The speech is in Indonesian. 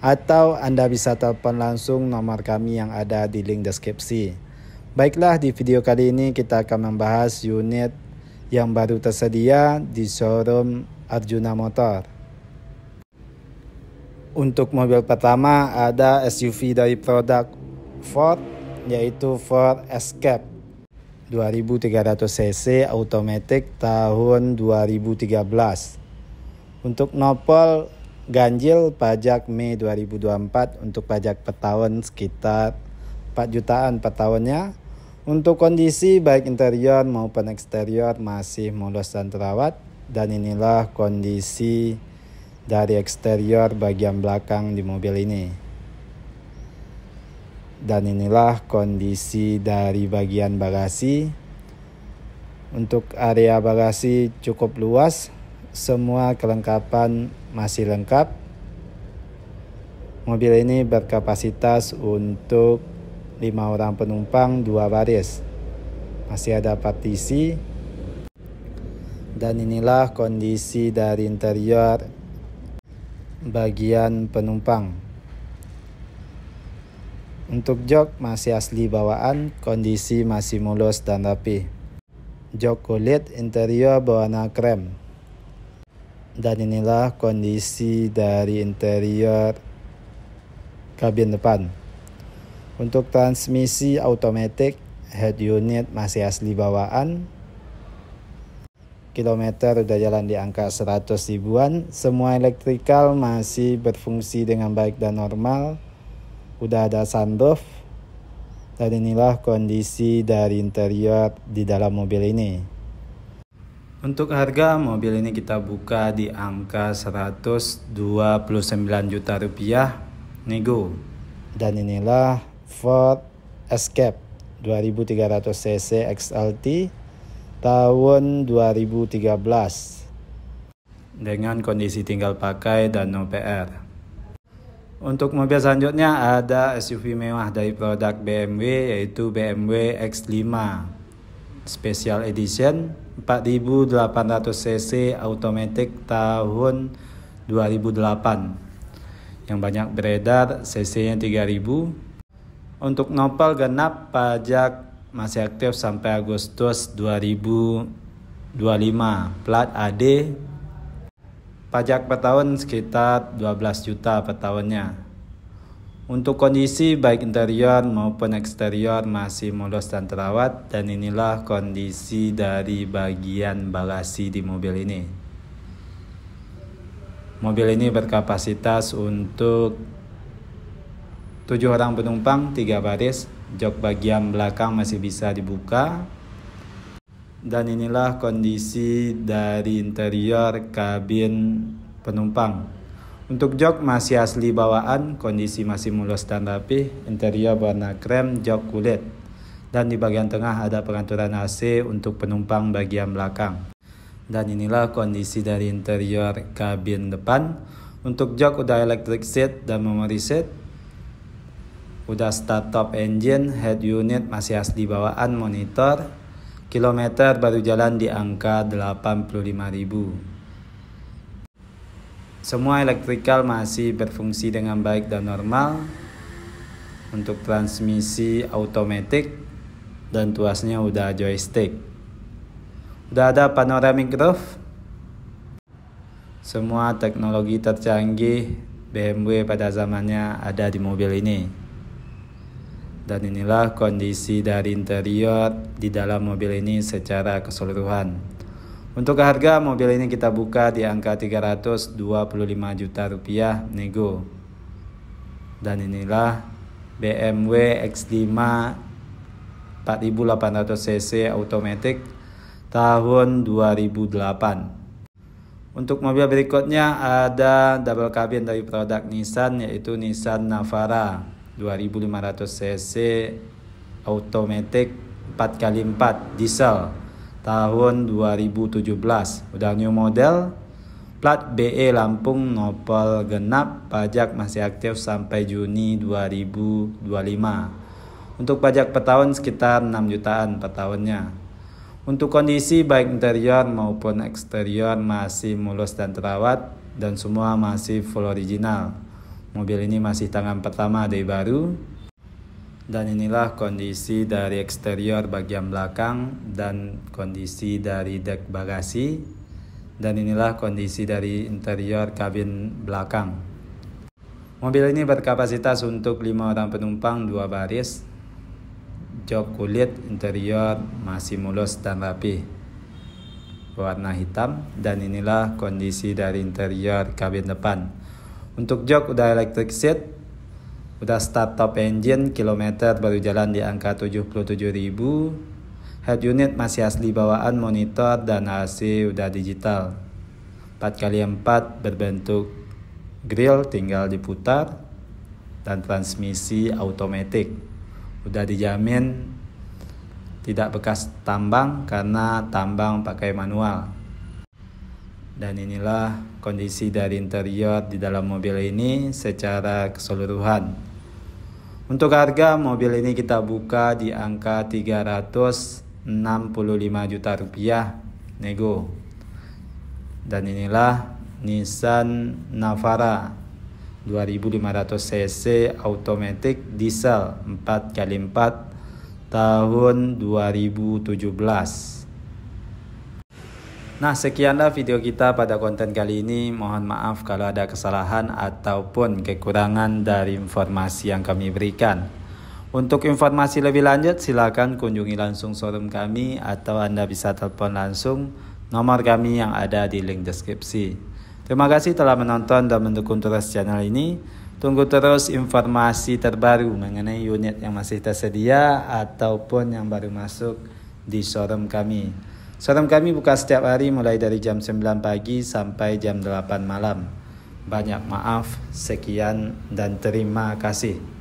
atau Anda bisa telepon langsung nomor kami yang ada di link deskripsi. Baiklah, di video kali ini kita akan membahas unit yang baru tersedia di showroom Arjuna Motor. Untuk mobil pertama ada SUV dari produk Ford yaitu Ford Escape 2300 cc automatic tahun 2013. Untuk nopol ganjil pajak Mei 2024 untuk pajak per tahun sekitar 4 jutaan per tahunnya. Untuk kondisi baik interior maupun eksterior masih mulus dan terawat dan inilah kondisi dari eksterior bagian belakang di mobil ini. Dan inilah kondisi dari bagian bagasi. Untuk area bagasi cukup luas semua kelengkapan masih lengkap. Mobil ini berkapasitas untuk 5 orang penumpang, dua baris. Masih ada partisi. Dan inilah kondisi dari interior bagian penumpang. Untuk jok masih asli bawaan, kondisi masih mulus dan rapi. Jok kulit interior berwarna krem. Dan inilah kondisi dari interior kabin depan. Untuk transmisi automatic, head unit masih asli bawaan. Kilometer udah jalan di angka 100 ribuan. Semua elektrikal masih berfungsi dengan baik dan normal. Udah ada sunroof. Dan inilah kondisi dari interior di dalam mobil ini. Untuk harga mobil ini kita buka di angka 129 juta rupiah nego. Dan inilah Ford Escape 2300 cc XLT tahun 2013 dengan kondisi tinggal pakai dan no PR. Untuk mobil selanjutnya ada SUV mewah dari produk BMW yaitu BMW X5 Special Edition 4800 cc automatic tahun 2008 yang banyak beredar cc-nya 3000 untuk nopal genap pajak masih aktif sampai Agustus 2025 plat AD pajak per tahun sekitar 12 juta per tahunnya untuk kondisi baik interior maupun eksterior masih mulus dan terawat dan inilah kondisi dari bagian bagasi di mobil ini. Mobil ini berkapasitas untuk 7 orang penumpang, 3 baris, jok bagian belakang masih bisa dibuka. Dan inilah kondisi dari interior kabin penumpang. Untuk jok masih asli bawaan, kondisi masih mulus dan rapi, interior warna krem jok kulit. Dan di bagian tengah ada pengaturan AC untuk penumpang bagian belakang. Dan inilah kondisi dari interior kabin depan. Untuk jok udah electric seat dan memory seat. Udah start top engine, head unit masih asli bawaan, monitor. Kilometer baru jalan di angka 85 ribu. Semua elektrikal masih berfungsi dengan baik dan normal untuk transmisi automatic dan tuasnya udah joystick. Udah ada panoramic roof. Semua teknologi tercanggih BMW pada zamannya ada di mobil ini. Dan inilah kondisi dari interior di dalam mobil ini secara keseluruhan. Untuk harga mobil ini kita buka di angka 325 juta rupiah nego. Dan inilah BMW X5 4800 cc automatic tahun 2008. Untuk mobil berikutnya ada double cabin dari produk Nissan yaitu Nissan Navara 2500 cc automatic 4x4 diesel tahun 2017 udah new model plat BE Lampung nopel genap pajak masih aktif sampai Juni 2025 untuk pajak per tahun sekitar 6 jutaan per tahunnya untuk kondisi baik interior maupun eksterior masih mulus dan terawat dan semua masih full original mobil ini masih tangan pertama dari baru dan inilah kondisi dari eksterior bagian belakang dan kondisi dari dek bagasi. Dan inilah kondisi dari interior kabin belakang. Mobil ini berkapasitas untuk 5 orang penumpang 2 baris. Jok kulit interior masih mulus dan rapi. Warna hitam dan inilah kondisi dari interior kabin depan. Untuk jok udah electric seat Udah start top engine, kilometer baru jalan di angka 77.000. Head unit masih asli bawaan monitor dan AC udah digital. 4x4 berbentuk grill tinggal diputar dan transmisi automatic. Udah dijamin tidak bekas tambang karena tambang pakai manual. Dan inilah kondisi dari interior di dalam mobil ini secara keseluruhan. Untuk harga mobil ini kita buka di angka 365 juta rupiah nego. Dan inilah Nissan Navara 2500 cc automatic diesel 4x4 tahun 2017. Nah, sekianlah video kita pada konten kali ini. Mohon maaf kalau ada kesalahan ataupun kekurangan dari informasi yang kami berikan. Untuk informasi lebih lanjut, silakan kunjungi langsung showroom kami atau Anda bisa telepon langsung nomor kami yang ada di link deskripsi. Terima kasih telah menonton dan mendukung terus channel ini. Tunggu terus informasi terbaru mengenai unit yang masih tersedia ataupun yang baru masuk di showroom kami. Salam kami buka setiap hari mulai dari jam 9 pagi sampai jam 8 malam. Banyak maaf, sekian dan terima kasih.